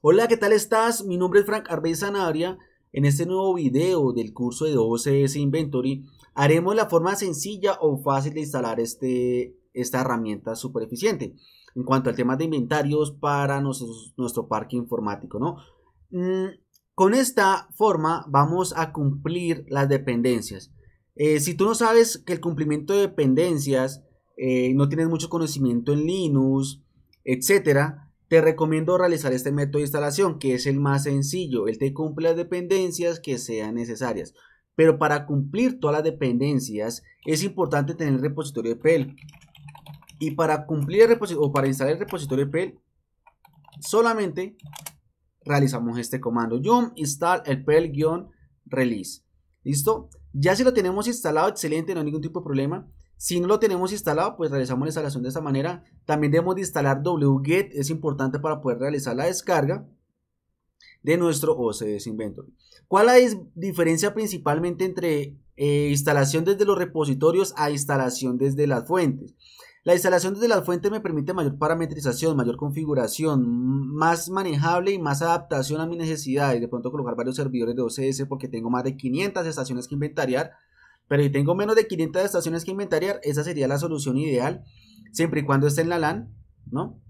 Hola, ¿qué tal estás? Mi nombre es Frank Arbey Zanabria. En este nuevo video del curso de OCS Inventory haremos la forma sencilla o fácil de instalar este, esta herramienta super eficiente en cuanto al tema de inventarios para nuestro, parque informático. ¿no? Mm, con esta forma vamos a cumplir las dependencias. Eh, si tú no sabes que el cumplimiento de dependencias, eh, no tienes mucho conocimiento en Linux, etcétera, te recomiendo realizar este método de instalación que es el más sencillo, él te cumple las dependencias que sean necesarias. Pero para cumplir todas las dependencias es importante tener el repositorio pel Y para cumplir el repositorio o para instalar el repositorio pel solamente realizamos este comando yum install el pel release ¿Listo? Ya si lo tenemos instalado, excelente, no hay ningún tipo de problema. Si no lo tenemos instalado, pues realizamos la instalación de esta manera. También debemos de instalar wget, es importante para poder realizar la descarga de nuestro OCS Inventory. ¿Cuál es la diferencia principalmente entre eh, instalación desde los repositorios a instalación desde las fuentes? La instalación desde las fuentes me permite mayor parametrización, mayor configuración, más manejable y más adaptación a mis necesidades. De pronto colocar varios servidores de OCS porque tengo más de 500 estaciones que inventariar pero si tengo menos de 500 estaciones que inventariar, esa sería la solución ideal, siempre y cuando esté en la LAN, ¿no?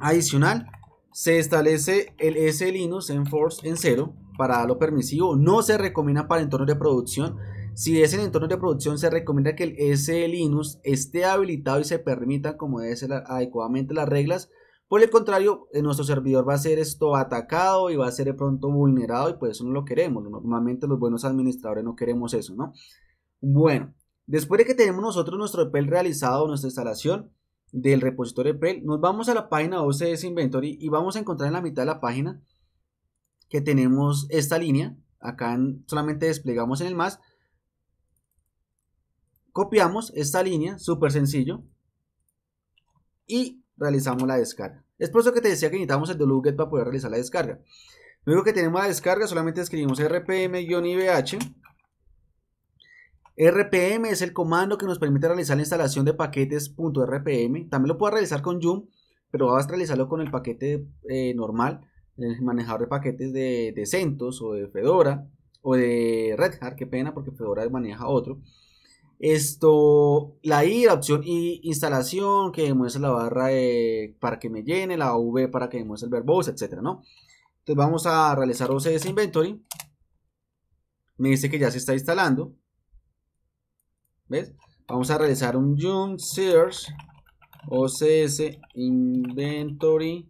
Adicional, se establece el S Linux en force en cero para lo permisivo. No se recomienda para entornos de producción. Si es en entornos de producción, se recomienda que el S Linux esté habilitado y se permitan, como debe ser adecuadamente las reglas. Por el contrario, eh, nuestro servidor va a ser esto atacado y va a ser de pronto vulnerado y por eso no lo queremos. Normalmente los buenos administradores no queremos eso, ¿no? Bueno, después de que tenemos nosotros nuestro Epel realizado, nuestra instalación del repositorio Epel, nos vamos a la página OCS Inventory y vamos a encontrar en la mitad de la página que tenemos esta línea. Acá solamente desplegamos en el más. Copiamos esta línea, súper sencillo. Y realizamos la descarga. Es por eso que te decía que necesitamos el WGET para poder realizar la descarga. Luego que tenemos la descarga, solamente escribimos rpm-ivh RPM es el comando que nos permite realizar la instalación de paquetes .rpm. También lo puedo realizar con Joom, pero vas a realizarlo con el paquete eh, normal, el manejador de paquetes de, CentOS o de Fedora o de Red Hat, qué pena porque Fedora maneja otro. Esto, la I, la opción I, instalación, que demuestra la barra para que me llene, la V para que demuestre el verbose, etcétera, ¿no? Entonces vamos a realizar OCS Inventory. Me dice que ya se está instalando. ¿Ves? Vamos a realizar un yum Search OCS Inventory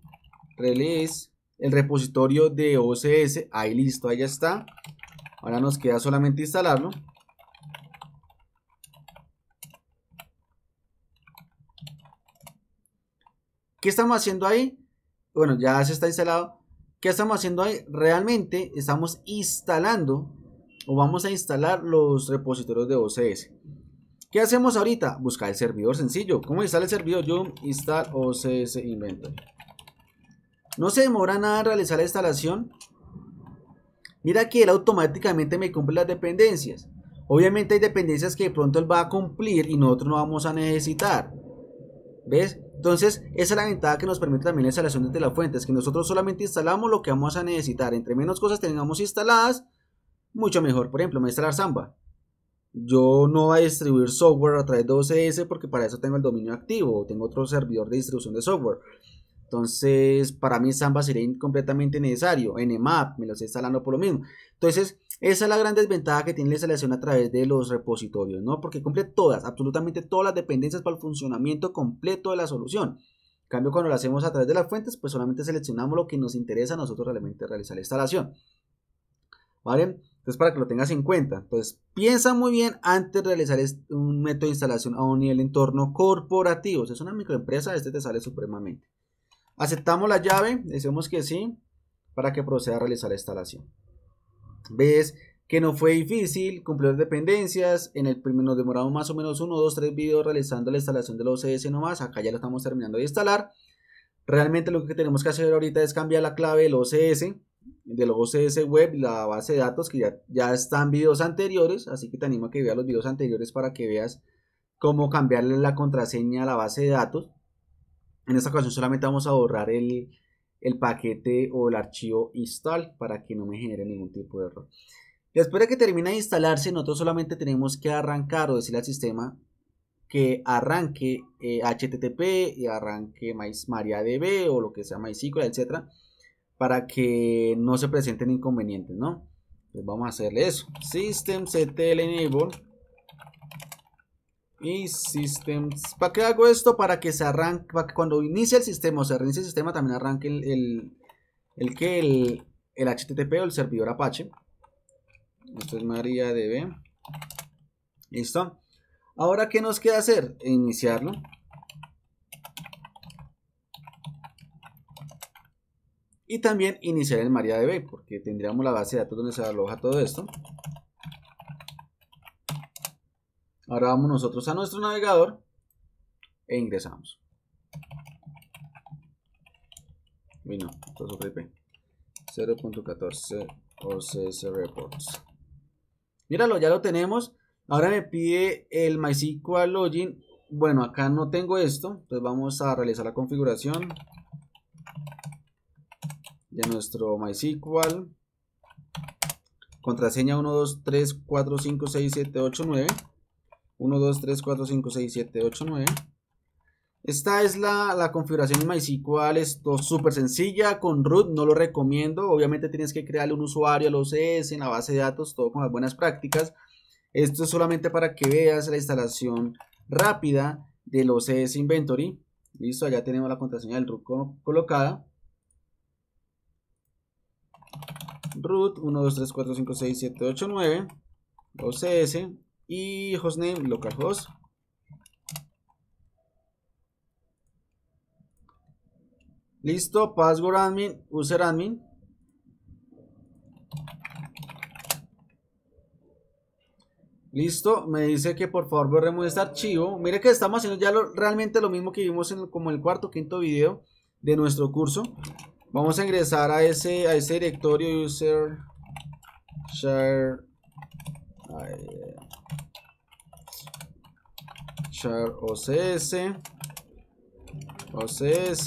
Release. El repositorio de OCS. Ahí listo, ahí ya está. Ahora nos queda solamente instalarlo. ¿Qué estamos haciendo ahí? Bueno, ya se está instalado. ¿Qué estamos haciendo ahí? Realmente estamos instalando o vamos a instalar los repositorios de OCS. ¿Qué hacemos ahorita? Buscar el servidor sencillo. ¿Cómo instala el servidor? Yo Yo o se Inventor. No se demora nada en realizar la instalación. Mira que él automáticamente me cumple las dependencias. Obviamente hay dependencias que de pronto él va a cumplir y nosotros no vamos a necesitar. ¿Ves? Entonces, esa es la ventaja que nos permite también la instalación desde la fuente, es que nosotros solamente instalamos lo que vamos a necesitar. Entre menos cosas tengamos instaladas, mucho mejor. Por ejemplo, me instalar Samba. Yo no voy a distribuir software a través de OCS porque para eso tengo el dominio activo, o tengo otro servidor de distribución de software. Entonces, para mí Samba sería completamente necesario. Nmap, me lo estoy instalando por lo mismo. Entonces, esa es la gran desventaja que tiene la instalación a través de los repositorios, ¿no? Porque cumple todas, absolutamente todas las dependencias para el funcionamiento completo de la solución. En cambio, cuando lo hacemos a través de las fuentes, pues solamente seleccionamos lo que nos interesa a nosotros realmente realizar la instalación. ¿Vale? Entonces, para que lo tengas en cuenta. Entonces, piensa muy bien antes de realizar un método de instalación a un nivel entorno corporativo. Si es una microempresa, este te sale supremamente. Aceptamos la llave, decimos que sí, para que proceda a realizar la instalación. Ves que no fue difícil cumplir dependencias. En el primero nos demoramos más o menos 1, 2, 3 videos realizando la instalación del OCS nomás. Acá ya lo estamos terminando de instalar. Realmente lo que tenemos que hacer ahorita es cambiar la clave del OCS del OCS Web, la base de datos que ya, ya están videos anteriores, así que te animo a que veas los videos anteriores para que veas cómo cambiarle la contraseña a la base de datos. En esta ocasión solamente vamos a borrar el, el paquete o el archivo install para que no me genere ningún tipo de error. Después de que termine de instalarse, nosotros solamente tenemos que arrancar o decirle al sistema que arranque HTTP eh, y arranque MySQL MariaDB o lo que sea MySQL, etcétera para que no se presenten inconvenientes, ¿no? Entonces vamos a hacerle eso. Systemctl enable y systems. ¿Para qué hago esto? Para que se arranque, cuando inicie el sistema o se reinicie el sistema también arranque el, que el, el, HTTP o el servidor Apache. Esto es MariaDB. Listo. Ahora, ¿qué nos queda hacer? Iniciarlo. y también iniciar el MariaDB porque tendríamos la base de datos donde se aloja todo esto. Ahora vamos nosotros a nuestro navegador e ingresamos. 0.14 OCS Reports. Míralo, ya lo tenemos. Ahora me pide el MySQL Login. Bueno, acá no tengo esto. Entonces vamos a realizar la configuración de nuestro MySQL. Contraseña 1, 2, 3, 4, 5, 6, 7, 8, 9. 1, 2, 3, 4, 5, 6, 7, 8, 9. Esta es la, la configuración de MySQL, esto súper sencilla, con root no lo recomiendo, obviamente tienes que crearle un usuario a los es en la base de datos, todo con las buenas prácticas. Esto es solamente para que veas la instalación rápida del OCS Inventory. Listo, ya tenemos la contraseña del root colocada. root 1, 2, 3, 4, 5, 6, 7, 8, 9 y hostname localhost listo, password admin, user admin Listo, me dice que por favor borremos este archivo. Mire que estamos haciendo ya lo, realmente lo mismo que vimos en, como el cuarto, quinto video de nuestro curso. Vamos a ingresar a ese, directorio user share, share OCS, OCS.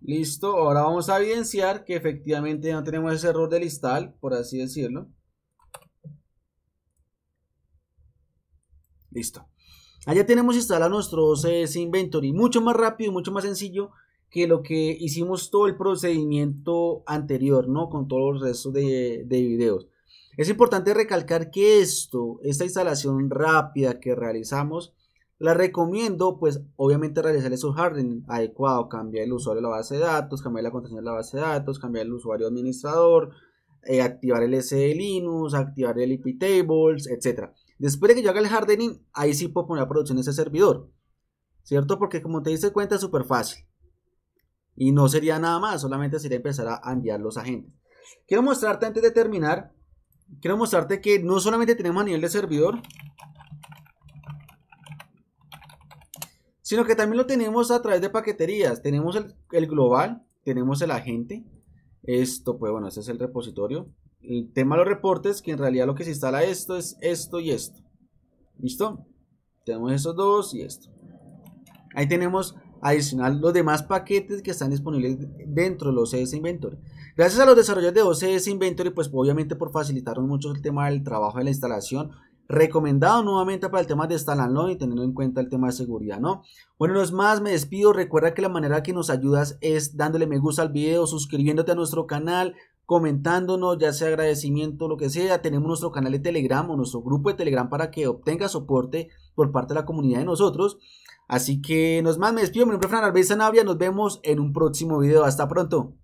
Listo, ahora vamos a evidenciar que efectivamente no tenemos ese error de listal, por así decirlo. Listo. Allá tenemos instalado nuestro CS Inventory, mucho más rápido y mucho más sencillo que lo que hicimos todo el procedimiento anterior, ¿no? Con todos los restos de, videos. Es importante recalcar que esto, esta instalación rápida que realizamos, la recomiendo, pues obviamente realizar su hardening adecuado, cambiar el usuario de la base de datos, cambiar la contraseña de la base de datos, cambiar el usuario administrador, eh, activar el sd Linux, activar el IP tables, etc. Después de que yo haga el hardening, ahí sí puedo poner a producción ese servidor. ¿Cierto? Porque como te diste cuenta es súper fácil. Y no sería nada más, solamente sería empezar a enviar los agentes. Quiero mostrarte antes de terminar, quiero mostrarte que no solamente tenemos a nivel de servidor, sino que también lo tenemos a través de paqueterías. Tenemos el, global, tenemos el agente. Esto, pues bueno, este es el repositorio el tema de los reportes, que en realidad lo que se instala esto es esto y esto. ¿Listo? Tenemos esos dos y esto. Ahí tenemos adicional los demás paquetes que están disponibles dentro de los OCS Inventory. Gracias a los desarrollos de OCS Inventory, pues obviamente por facilitarnos mucho el tema del trabajo de la instalación, recomendado nuevamente para el tema de instalarlo y teniendo en cuenta el tema de seguridad, ¿no? Bueno, no es más, me despido. Recuerda que la manera que nos ayudas es dándole me gusta al video, suscribiéndote a nuestro canal, comentándonos, ya sea agradecimiento, lo que sea. Tenemos nuestro canal de Telegram o nuestro grupo de Telegram para que obtenga soporte por parte de la comunidad de nosotros. Así que nos más me despido, mi nombre es Fran Arbez Navia, nos vemos en un próximo video, hasta pronto.